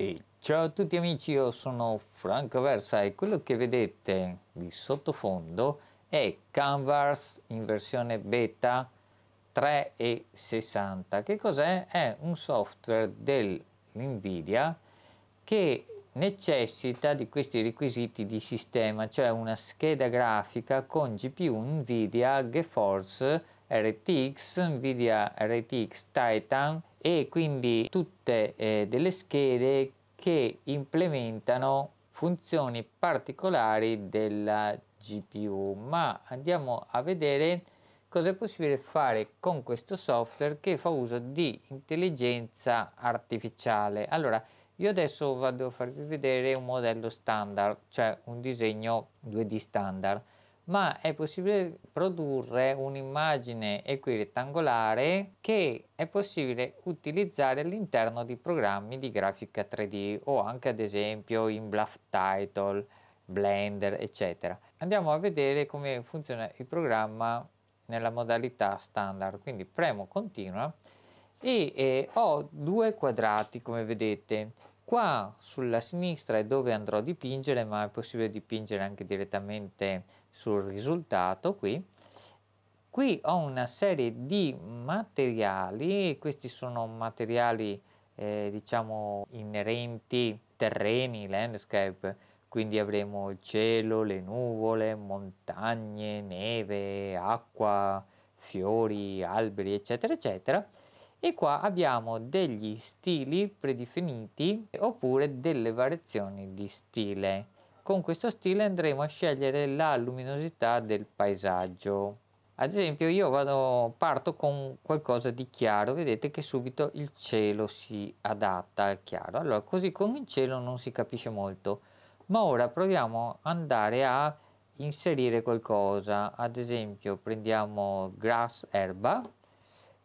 E ciao a tutti amici, io sono Franco Versa e quello che vedete di sottofondo è Canvas in versione beta 360. Che cos'è? È un software dell'NVIDIA che necessita di questi requisiti di sistema, cioè una scheda grafica con GPU NVIDIA GeForce RTX, NVIDIA RTX Titan e quindi tutte eh, delle schede che implementano funzioni particolari della GPU ma andiamo a vedere cosa è possibile fare con questo software che fa uso di intelligenza artificiale allora io adesso vado a farvi vedere un modello standard cioè un disegno 2D standard ma è possibile produrre un'immagine equirettangolare che è possibile utilizzare all'interno di programmi di grafica 3D o anche ad esempio in Bluff Title, Blender, eccetera. Andiamo a vedere come funziona il programma nella modalità standard, quindi premo continua e eh, ho due quadrati come vedete qua sulla sinistra è dove andrò a dipingere ma è possibile dipingere anche direttamente sul risultato qui qui ho una serie di materiali questi sono materiali eh, diciamo inerenti terreni landscape quindi avremo il cielo le nuvole montagne neve acqua fiori alberi eccetera eccetera e qua abbiamo degli stili predefiniti oppure delle variazioni di stile con questo stile andremo a scegliere la luminosità del paesaggio. Ad esempio io vado, parto con qualcosa di chiaro, vedete che subito il cielo si adatta al chiaro. Allora così con il cielo non si capisce molto, ma ora proviamo ad andare a inserire qualcosa. Ad esempio prendiamo grass erba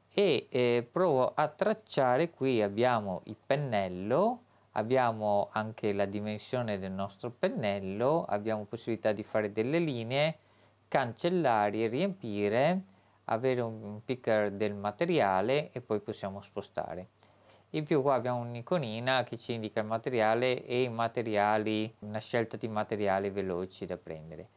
e eh, provo a tracciare, qui abbiamo il pennello, abbiamo anche la dimensione del nostro pennello, abbiamo possibilità di fare delle linee, cancellare e riempire, avere un picker del materiale e poi possiamo spostare. In più qua abbiamo un'iconina che ci indica il materiale e i materiali, una scelta di materiali veloci da prendere.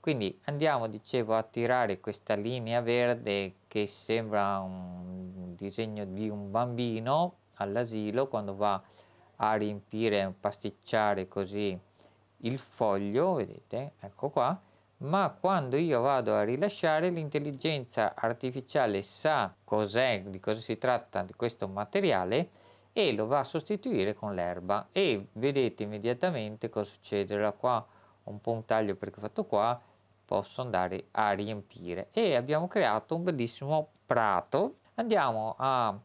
Quindi andiamo, dicevo, a tirare questa linea verde che sembra un disegno di un bambino all'asilo quando va a a riempire, a pasticciare così il foglio, vedete, ecco qua, ma quando io vado a rilasciare l'intelligenza artificiale sa cos'è, di cosa si tratta di questo materiale e lo va a sostituire con l'erba e vedete immediatamente cosa succede, da qua un po' un taglio perché ho fatto qua, posso andare a riempire e abbiamo creato un bellissimo prato. Andiamo a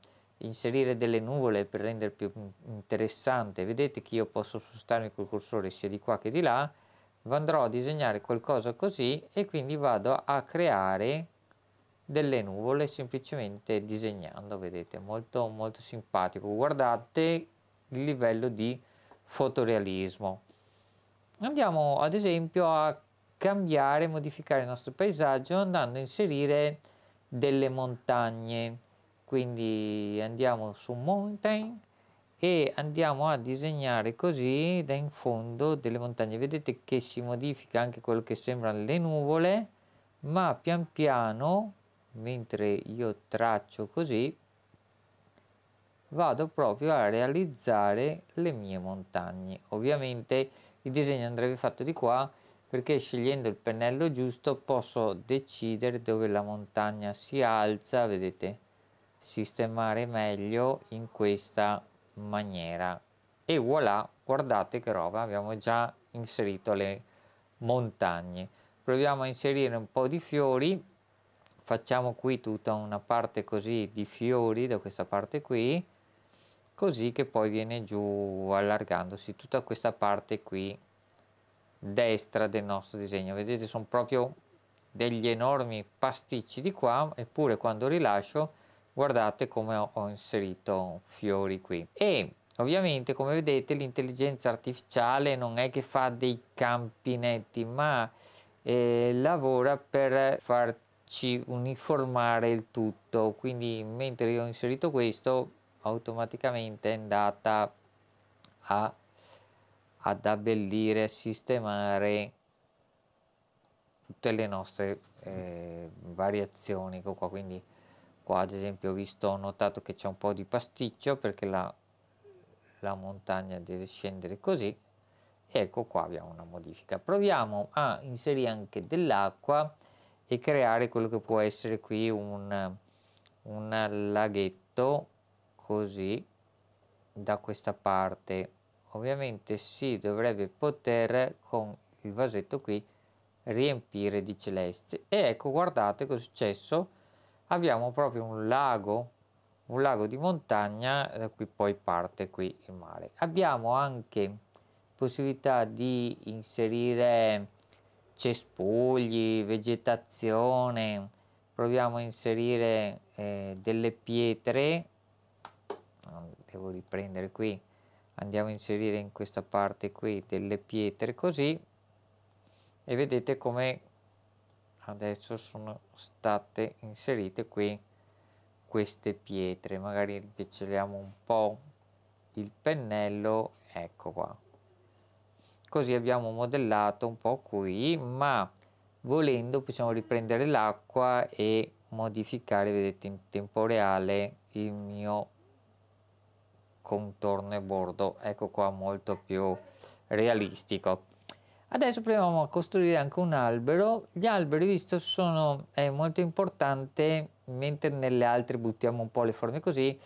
inserire delle nuvole per rendere più interessante vedete che io posso spostarmi col cursore sia di qua che di là andrò a disegnare qualcosa così e quindi vado a creare delle nuvole semplicemente disegnando vedete molto molto simpatico guardate il livello di fotorealismo andiamo ad esempio a cambiare modificare il nostro paesaggio andando a inserire delle montagne quindi andiamo su mountain e andiamo a disegnare così da in fondo delle montagne vedete che si modifica anche quello che sembrano le nuvole ma pian piano mentre io traccio così vado proprio a realizzare le mie montagne ovviamente il disegno andrebbe fatto di qua perché scegliendo il pennello giusto posso decidere dove la montagna si alza vedete sistemare meglio in questa maniera e voilà guardate che roba abbiamo già inserito le montagne proviamo a inserire un po di fiori facciamo qui tutta una parte così di fiori da questa parte qui così che poi viene giù allargandosi tutta questa parte qui destra del nostro disegno vedete sono proprio degli enormi pasticci di qua eppure quando rilascio guardate come ho, ho inserito fiori qui e ovviamente come vedete l'intelligenza artificiale non è che fa dei campinetti ma eh, lavora per farci uniformare il tutto quindi mentre io ho inserito questo automaticamente è andata a, ad abbellire a sistemare tutte le nostre eh, variazioni ecco qua quindi qua ad esempio ho visto, ho notato che c'è un po' di pasticcio perché la, la montagna deve scendere così e ecco qua abbiamo una modifica. Proviamo a inserire anche dell'acqua e creare quello che può essere qui un, un laghetto così da questa parte ovviamente si dovrebbe poter con il vasetto qui riempire di celeste e ecco guardate cosa è successo abbiamo proprio un lago, un lago di montagna da cui poi parte qui il mare. Abbiamo anche possibilità di inserire cespugli, vegetazione, proviamo a inserire eh, delle pietre, devo riprendere qui, andiamo a inserire in questa parte qui delle pietre così e vedete come adesso sono state inserite qui queste pietre magari ripiccioliamo un po il pennello ecco qua così abbiamo modellato un po qui ma volendo possiamo riprendere l'acqua e modificare vedete in tempo reale il mio contorno e bordo ecco qua molto più realistico Adesso proviamo a costruire anche un albero. Gli alberi, visto, sono è molto importante, mentre nelle altre buttiamo un po' le forme così,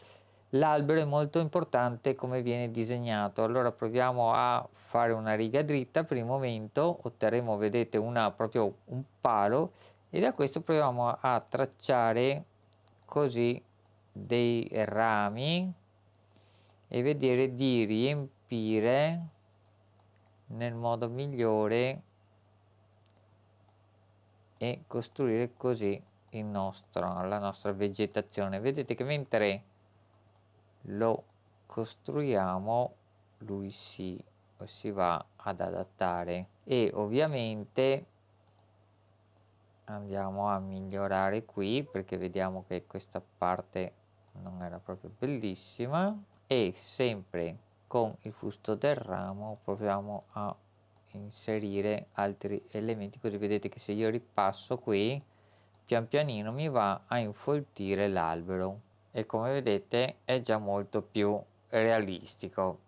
l'albero è molto importante come viene disegnato. Allora proviamo a fare una riga dritta per il momento, otterremo, vedete, una, proprio un palo e da questo proviamo a, a tracciare così dei rami e vedere di riempire nel modo migliore e costruire così nostro, la nostra vegetazione. Vedete che mentre lo costruiamo lui si, si va ad adattare e ovviamente andiamo a migliorare qui perché vediamo che questa parte non era proprio bellissima e sempre con il fusto del ramo proviamo a inserire altri elementi così vedete che se io ripasso qui pian pianino mi va a infoltire l'albero e come vedete è già molto più realistico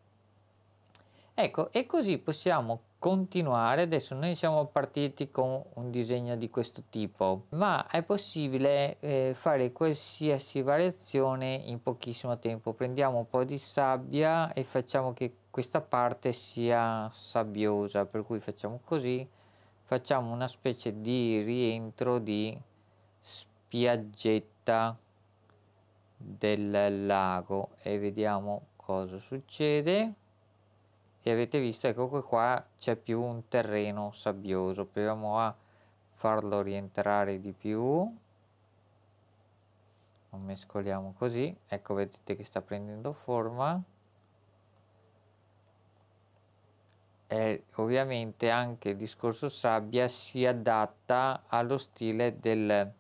ecco e così possiamo continuare, adesso noi siamo partiti con un disegno di questo tipo, ma è possibile eh, fare qualsiasi variazione in pochissimo tempo. Prendiamo un po' di sabbia e facciamo che questa parte sia sabbiosa, per cui facciamo così, facciamo una specie di rientro di spiaggetta del lago e vediamo cosa succede e avete visto ecco che qua c'è più un terreno sabbioso proviamo a farlo rientrare di più lo mescoliamo così ecco vedete che sta prendendo forma e ovviamente anche il discorso sabbia si adatta allo stile del,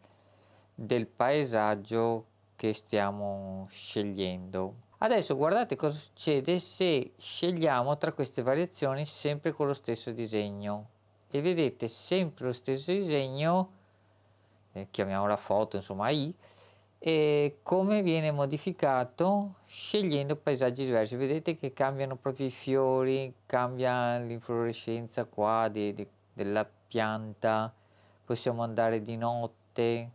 del paesaggio che stiamo scegliendo Adesso guardate cosa succede se scegliamo tra queste variazioni sempre con lo stesso disegno e vedete sempre lo stesso disegno, eh, chiamiamola foto insomma I, e eh, come viene modificato scegliendo paesaggi diversi. Vedete che cambiano proprio i fiori, cambia l'inflorescenza qua di, di, della pianta, possiamo andare di notte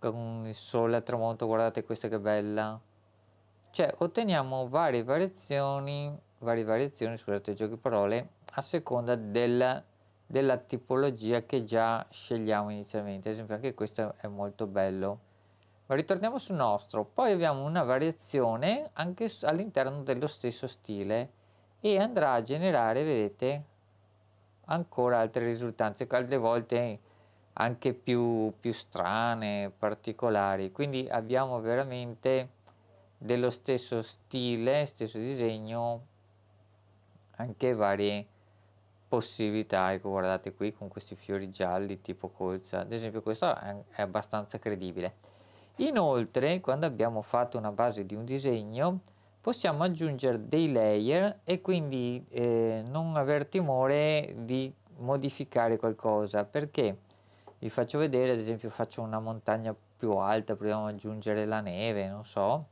con il sole a tramonto, guardate questa che bella cioè otteniamo varie variazioni, varie variazioni scusate giochi gioco parole, a seconda del, della tipologia che già scegliamo inizialmente, ad esempio anche questo è molto bello. Ma ritorniamo sul nostro, poi abbiamo una variazione anche all'interno dello stesso stile e andrà a generare, vedete, ancora altre risultanze, alle volte anche più, più strane, particolari, quindi abbiamo veramente dello stesso stile, stesso disegno, anche varie possibilità. Ecco, guardate qui con questi fiori gialli tipo colza, ad esempio questo è abbastanza credibile. Inoltre, quando abbiamo fatto una base di un disegno, possiamo aggiungere dei layer e quindi eh, non aver timore di modificare qualcosa perché vi faccio vedere ad esempio faccio una montagna più alta proviamo ad aggiungere la neve non so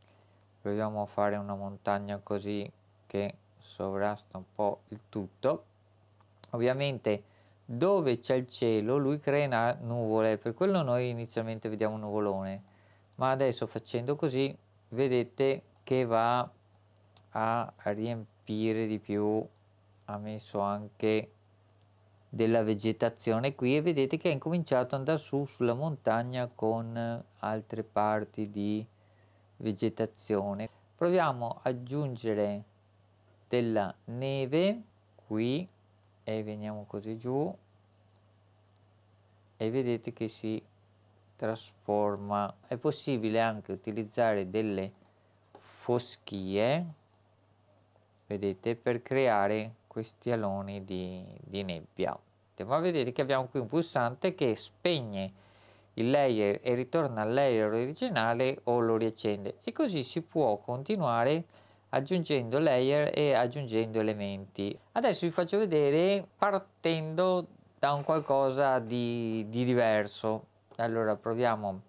proviamo a fare una montagna così che sovrasta un po' il tutto ovviamente dove c'è il cielo lui crea nuvole per quello noi inizialmente vediamo un nuvolone ma adesso facendo così vedete che va a riempire di più ha messo anche della vegetazione qui e vedete che ha incominciato ad andare su sulla montagna con altre parti di vegetazione. Proviamo ad aggiungere della neve qui e veniamo così giù e vedete che si trasforma. È possibile anche utilizzare delle foschie, vedete, per creare questi aloni di, di nebbia. Ma vedete che abbiamo qui un pulsante che spegne il layer e ritorna al layer originale o lo riaccende e così si può continuare aggiungendo layer e aggiungendo elementi adesso vi faccio vedere partendo da un qualcosa di, di diverso allora proviamo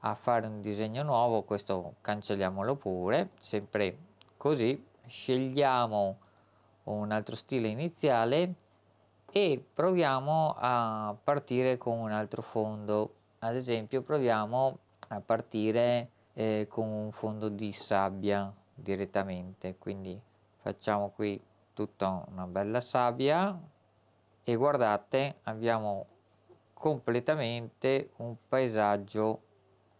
a fare un disegno nuovo questo cancelliamolo pure sempre così scegliamo un altro stile iniziale e proviamo a partire con un altro fondo ad esempio proviamo a partire eh, con un fondo di sabbia direttamente quindi facciamo qui tutta una bella sabbia e guardate abbiamo completamente un paesaggio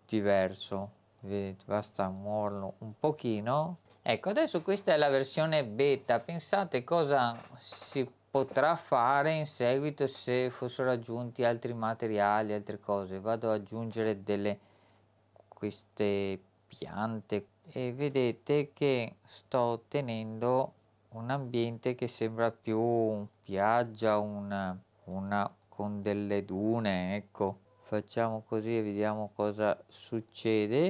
diverso vedete basta muoverlo un pochino ecco adesso questa è la versione beta pensate cosa si può potrà fare in seguito se fossero aggiunti altri materiali, altre cose. Vado ad aggiungere delle queste piante e vedete che sto ottenendo un ambiente che sembra più un piaggia, una, una con delle dune, ecco. Facciamo così e vediamo cosa succede.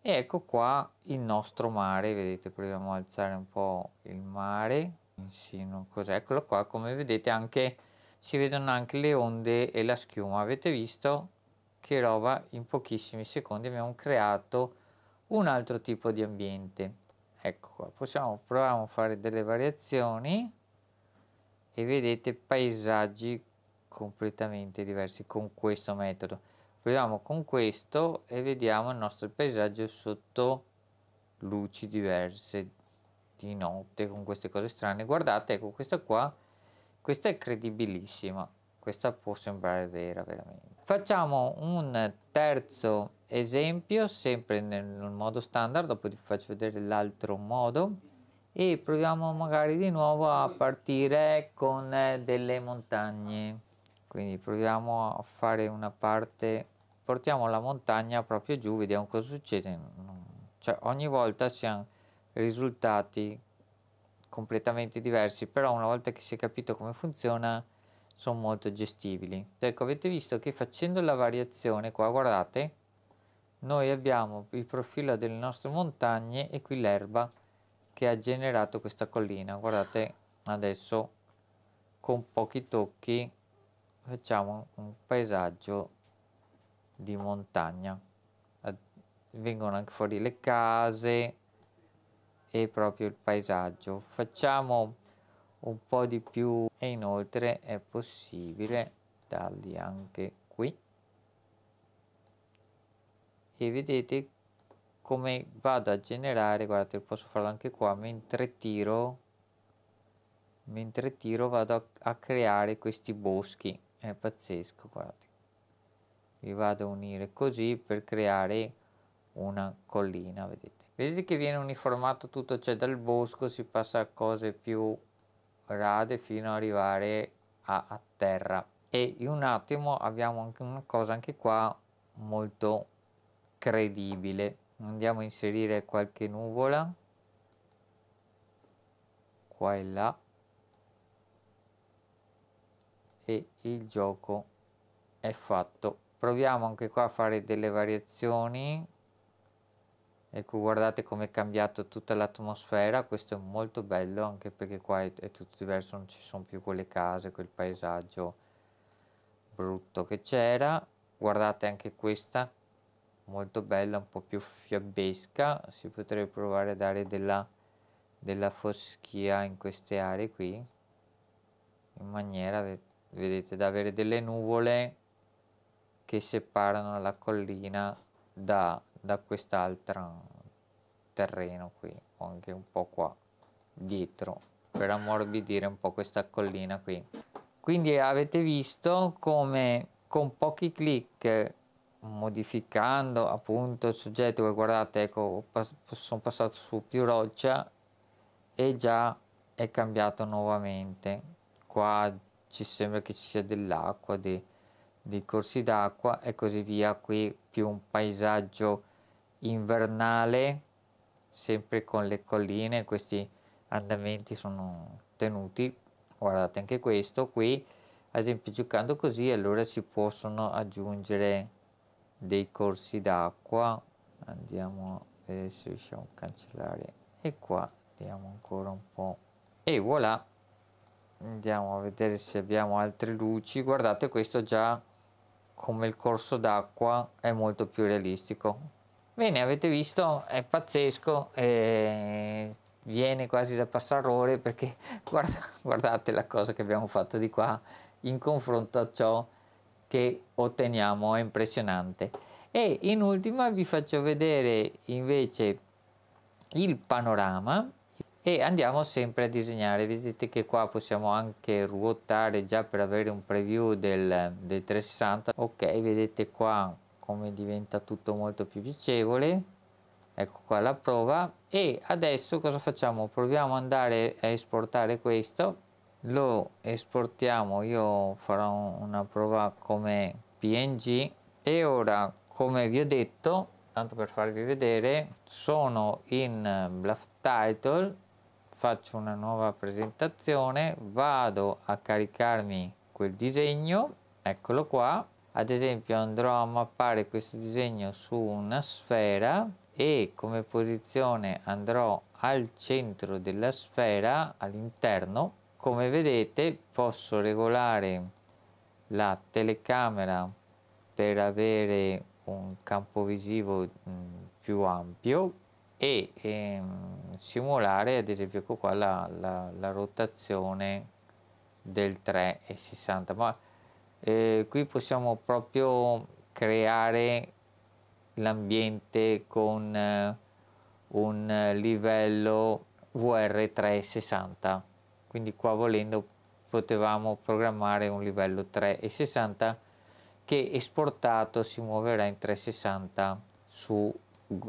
E ecco qua il nostro mare, vedete, proviamo a alzare un po' il mare insino cos'è eccolo qua come vedete anche si vedono anche le onde e la schiuma avete visto che roba in pochissimi secondi abbiamo creato un altro tipo di ambiente ecco qua possiamo proviamo a fare delle variazioni e vedete paesaggi completamente diversi con questo metodo proviamo con questo e vediamo il nostro paesaggio sotto luci diverse di notte con queste cose strane guardate ecco questa qua questa è credibilissima questa può sembrare vera veramente facciamo un terzo esempio sempre nel modo standard dopo vi faccio vedere l'altro modo e proviamo magari di nuovo a partire con eh, delle montagne quindi proviamo a fare una parte portiamo la montagna proprio giù vediamo cosa succede cioè ogni volta siamo risultati completamente diversi, però una volta che si è capito come funziona sono molto gestibili. Ecco, avete visto che facendo la variazione qua, guardate, noi abbiamo il profilo delle nostre montagne e qui l'erba che ha generato questa collina. Guardate adesso con pochi tocchi facciamo un paesaggio di montagna. Vengono anche fuori le case, e proprio il paesaggio facciamo un po di più e inoltre è possibile dargli anche qui e vedete come vado a generare guardate posso farlo anche qua mentre tiro mentre tiro vado a, a creare questi boschi è pazzesco guardate li vado a unire così per creare una collina vedete Vedete che viene uniformato tutto, cioè dal bosco si passa a cose più rade fino ad arrivare a, a terra. E in un attimo abbiamo anche una cosa anche qua molto credibile. Andiamo a inserire qualche nuvola qua e là e il gioco è fatto proviamo anche qua a fare delle variazioni ecco guardate come è cambiato tutta l'atmosfera questo è molto bello anche perché qua è, è, tutto diverso non ci sono più quelle case quel paesaggio brutto che c'era guardate anche questa molto bella un po più fiabesca si potrebbe provare a dare della, della foschia in queste aree qui in maniera vedete da avere delle nuvole che separano la collina da da quest'altro terreno qui o anche un po' qua dietro per ammorbidire un po' questa collina qui quindi avete visto come con pochi clic modificando appunto il soggetto che guardate ecco sono passato su più roccia e già è cambiato nuovamente qua ci sembra che ci sia dell'acqua dei, dei corsi d'acqua e così via qui più un paesaggio invernale, sempre con le colline, questi andamenti sono tenuti. Guardate anche questo qui, ad esempio giocando così allora si possono aggiungere dei corsi d'acqua. Andiamo a vedere se riusciamo a cancellare. E qua diamo ancora un po'. E voilà, andiamo a vedere se abbiamo altre luci guardate questo già come il corso d'acqua è molto più realistico Bene, avete visto, è pazzesco, eh, viene quasi da passarore perché guarda, guardate la cosa che abbiamo fatto di qua in confronto a ciò che otteniamo, è impressionante. E in ultima vi faccio vedere invece il panorama e andiamo sempre a disegnare, vedete che qua possiamo anche ruotare già per avere un preview del, del 360, ok vedete qua come diventa tutto molto più piacevole ecco qua la prova e adesso cosa facciamo proviamo ad andare a esportare questo lo esportiamo io farò una prova come png e ora come vi ho detto tanto per farvi vedere sono in bluff title faccio una nuova presentazione vado a caricarmi quel disegno eccolo qua ad esempio andrò a mappare questo disegno su una sfera e come posizione andrò al centro della sfera all'interno come vedete posso regolare la telecamera per avere un campo visivo mm, più ampio e ehm, simulare ad esempio ecco qua la, la, la rotazione del 360 ma eh, qui possiamo proprio creare l'ambiente con eh, un livello VR360 quindi qua volendo potevamo programmare un livello 360 che esportato si muoverà in 360 su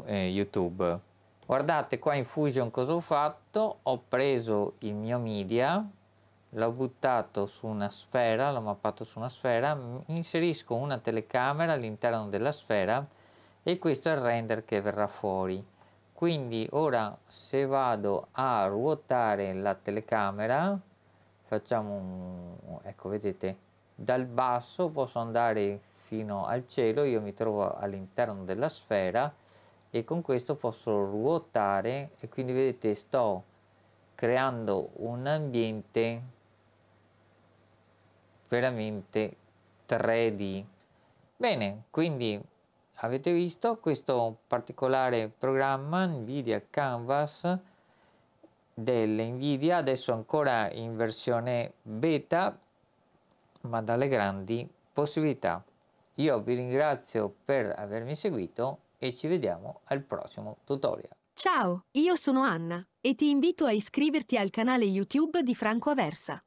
eh, YouTube guardate qua in Fusion cosa ho fatto ho preso il mio media l'ho buttato su una sfera, l'ho mappato su una sfera, inserisco una telecamera all'interno della sfera e questo è il render che verrà fuori. Quindi ora se vado a ruotare la telecamera, facciamo un... ecco vedete, dal basso posso andare fino al cielo, io mi trovo all'interno della sfera e con questo posso ruotare e quindi vedete sto creando un ambiente veramente 3D. Bene, quindi avete visto questo particolare programma Nvidia Canvas dell'Nvidia, adesso ancora in versione beta, ma dalle grandi possibilità. Io vi ringrazio per avermi seguito e ci vediamo al prossimo tutorial. Ciao, io sono Anna e ti invito a iscriverti al canale YouTube di Franco Aversa.